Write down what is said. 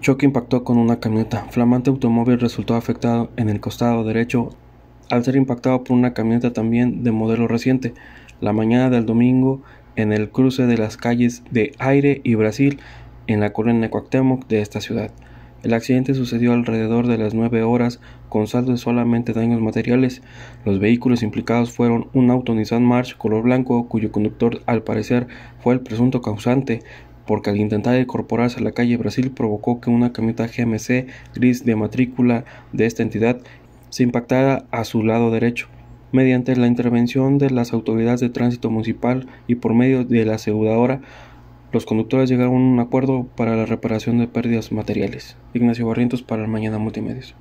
Choque impactó con una camioneta. Flamante automóvil resultó afectado en el costado derecho al ser impactado por una camioneta también de modelo reciente. La mañana del domingo, en el cruce de las calles de Aire y Brasil, en la colonia Cuauhtémoc de esta ciudad. El accidente sucedió alrededor de las 9 horas, con saldo de solamente daños materiales. Los vehículos implicados fueron un auto Nissan March color blanco, cuyo conductor al parecer fue el presunto causante, porque al intentar incorporarse a la calle Brasil provocó que una camioneta GMC gris de matrícula de esta entidad se impactara a su lado derecho. Mediante la intervención de las autoridades de tránsito municipal y por medio de la aseguradora, los conductores llegaron a un acuerdo para la reparación de pérdidas materiales. Ignacio Barrientos para el Mañana Multimedios.